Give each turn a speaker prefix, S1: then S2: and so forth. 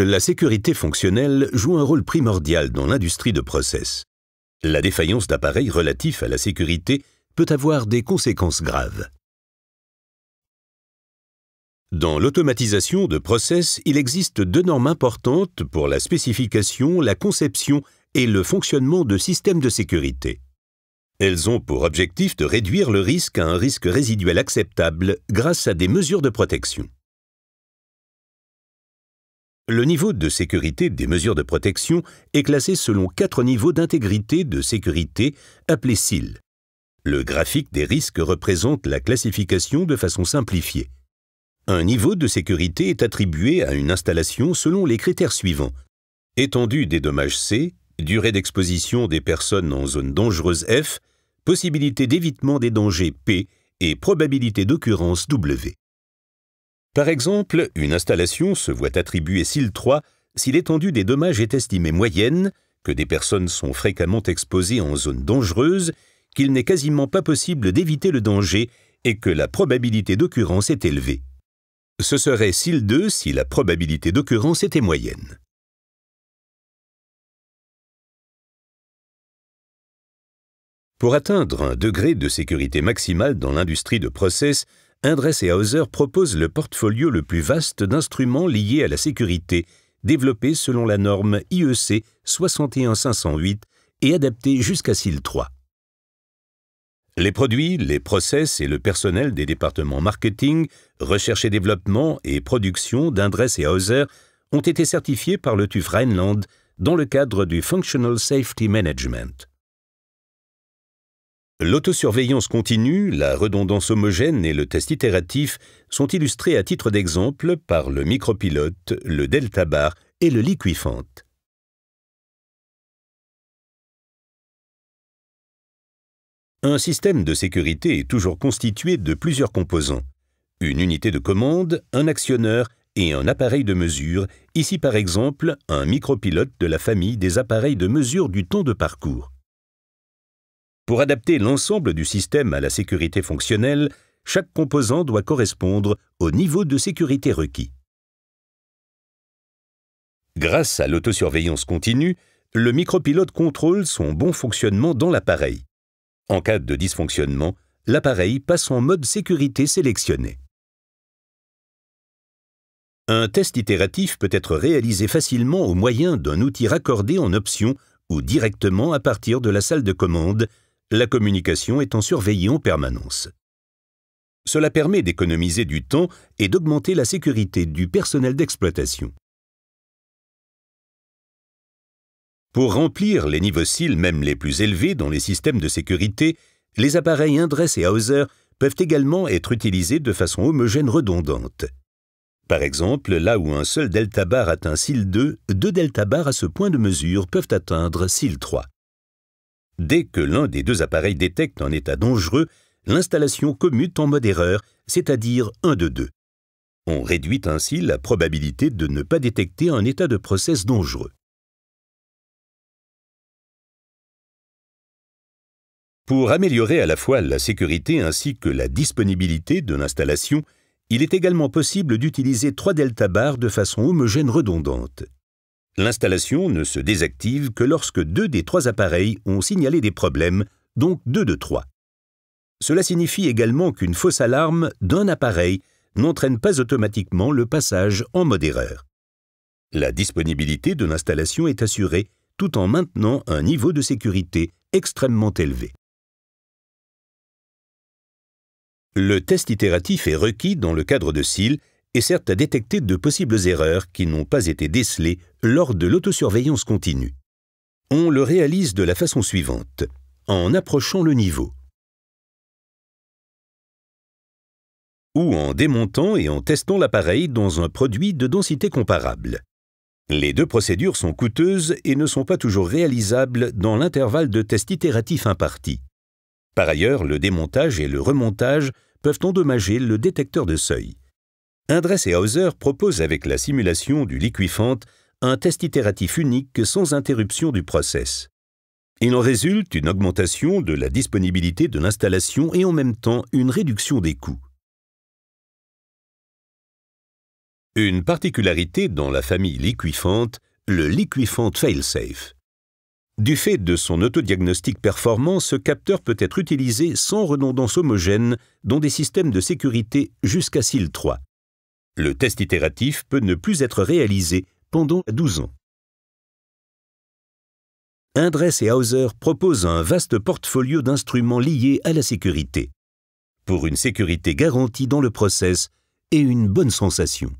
S1: La sécurité fonctionnelle joue un rôle primordial dans l'industrie de process. La défaillance d'appareils relatifs à la sécurité peut avoir des conséquences graves. Dans l'automatisation de process, il existe deux normes importantes pour la spécification, la conception et le fonctionnement de systèmes de sécurité. Elles ont pour objectif de réduire le risque à un risque résiduel acceptable grâce à des mesures de protection. Le niveau de sécurité des mesures de protection est classé selon quatre niveaux d'intégrité de sécurité appelés SIL. Le graphique des risques représente la classification de façon simplifiée. Un niveau de sécurité est attribué à une installation selon les critères suivants. Étendue des dommages C, durée d'exposition des personnes en zone dangereuse F, possibilité d'évitement des dangers P et probabilité d'occurrence W. Par exemple, une installation se voit attribuer SIL 3 si l'étendue des dommages est estimée moyenne, que des personnes sont fréquemment exposées en zone dangereuse, qu'il n'est quasiment pas possible d'éviter le danger et que la probabilité d'occurrence est élevée. Ce serait SIL 2 si la probabilité d'occurrence était moyenne. Pour atteindre un degré de sécurité maximale dans l'industrie de process, Indress et Hauser proposent le portfolio le plus vaste d'instruments liés à la sécurité, développé selon la norme IEC 61508 et adapté jusqu'à SIL 3. Les produits, les process et le personnel des départements marketing, recherche et développement et production d'Indress et Hauser ont été certifiés par le TÜV Rheinland dans le cadre du Functional Safety Management. L'autosurveillance continue, la redondance homogène et le test itératif sont illustrés à titre d'exemple par le micropilote, le delta bar et le liquifante. Un système de sécurité est toujours constitué de plusieurs composants. Une unité de commande, un actionneur et un appareil de mesure, ici par exemple un micropilote de la famille des appareils de mesure du temps de parcours. Pour adapter l'ensemble du système à la sécurité fonctionnelle, chaque composant doit correspondre au niveau de sécurité requis. Grâce à l'autosurveillance continue, le micropilote contrôle son bon fonctionnement dans l'appareil. En cas de dysfonctionnement, l'appareil passe en mode sécurité sélectionné. Un test itératif peut être réalisé facilement au moyen d'un outil raccordé en option ou directement à partir de la salle de commande la communication étant surveillée en permanence. Cela permet d'économiser du temps et d'augmenter la sécurité du personnel d'exploitation. Pour remplir les niveaux SIL même les plus élevés dans les systèmes de sécurité, les appareils Indress et Hauser peuvent également être utilisés de façon homogène redondante. Par exemple, là où un seul delta bar atteint SIL 2, deux delta bar à ce point de mesure peuvent atteindre SIL 3. Dès que l'un des deux appareils détecte un état dangereux, l'installation commute en mode erreur, c'est-à-dire 1 de 2. On réduit ainsi la probabilité de ne pas détecter un état de process dangereux. Pour améliorer à la fois la sécurité ainsi que la disponibilité de l'installation, il est également possible d'utiliser trois delta bars de façon homogène redondante. L'installation ne se désactive que lorsque deux des trois appareils ont signalé des problèmes, donc deux de trois. Cela signifie également qu'une fausse alarme d'un appareil n'entraîne pas automatiquement le passage en mode erreur. La disponibilité de l'installation est assurée tout en maintenant un niveau de sécurité extrêmement élevé. Le test itératif est requis dans le cadre de SIL et sert à détecter de possibles erreurs qui n'ont pas été décelées lors de l'autosurveillance continue. On le réalise de la façon suivante, en approchant le niveau. ou en démontant et en testant l'appareil dans un produit de densité comparable. Les deux procédures sont coûteuses et ne sont pas toujours réalisables dans l'intervalle de test itératif imparti. Par ailleurs, le démontage et le remontage peuvent endommager le détecteur de seuil. Andress et Hauser proposent avec la simulation du liquifante un test itératif unique sans interruption du process. Il en résulte une augmentation de la disponibilité de l'installation et en même temps
S2: une réduction des coûts. Une
S1: particularité dans la famille liquifante, le liquifant failsafe. Du fait de son autodiagnostic performant, ce capteur peut être utilisé sans redondance homogène dans des systèmes de sécurité jusqu'à SIL 3. Le test itératif peut ne plus être réalisé pendant 12 ans. Indress et Hauser proposent un vaste portfolio d'instruments liés à la sécurité, pour une sécurité garantie dans le process et une bonne sensation.